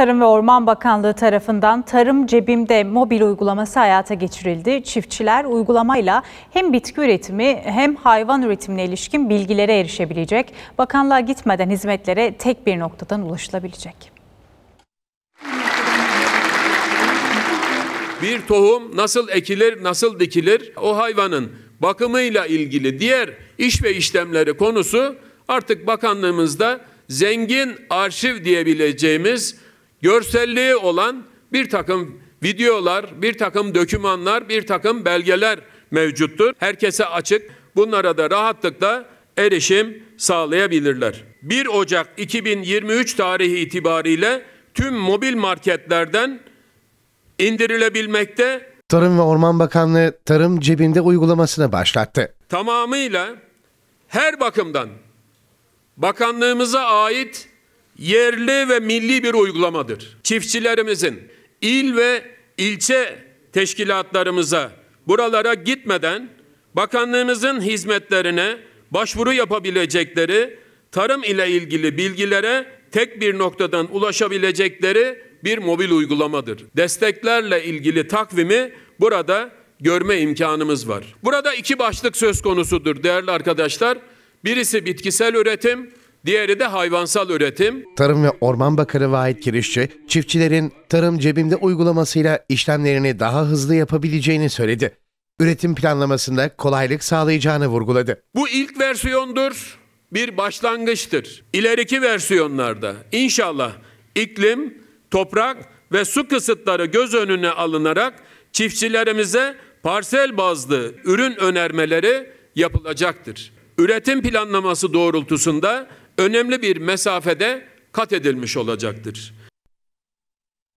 Tarım ve Orman Bakanlığı tarafından Tarım Cebimde mobil uygulaması hayata geçirildi. Çiftçiler uygulamayla hem bitki üretimi hem hayvan üretimine ilişkin bilgilere erişebilecek. Bakanlığa gitmeden hizmetlere tek bir noktadan ulaşılabilecek. Bir tohum nasıl ekilir, nasıl dikilir o hayvanın bakımıyla ilgili diğer iş ve işlemleri konusu artık bakanlığımızda zengin arşiv diyebileceğimiz görselliği olan bir takım videolar, bir takım dokümanlar, bir takım belgeler mevcuttur. Herkese açık. Bunlara da rahatlıkla erişim sağlayabilirler. 1 Ocak 2023 tarihi itibariyle tüm mobil marketlerden indirilebilmekte. Tarım ve Orman Bakanlığı Tarım Cebinde uygulamasını başlattı. Tamamıyla her bakımdan bakanlığımıza ait yerli ve milli bir uygulamadır. Çiftçilerimizin il ve ilçe teşkilatlarımıza buralara gitmeden bakanlığımızın hizmetlerine başvuru yapabilecekleri tarım ile ilgili bilgilere tek bir noktadan ulaşabilecekleri bir mobil uygulamadır. Desteklerle ilgili takvimi burada görme imkanımız var. Burada iki başlık söz konusudur değerli arkadaşlar. Birisi bitkisel üretim, Diğeri de hayvansal üretim. Tarım ve Orman Bakanı Vahit Kirişçi, çiftçilerin tarım cebimde uygulamasıyla işlemlerini daha hızlı yapabileceğini söyledi. Üretim planlamasında kolaylık sağlayacağını vurguladı. Bu ilk versiyondur, bir başlangıçtır. İleriki versiyonlarda inşallah iklim, toprak ve su kısıtları göz önüne alınarak çiftçilerimize parsel bazlı ürün önermeleri yapılacaktır. Üretim planlaması doğrultusunda önemli bir mesafede kat edilmiş olacaktır.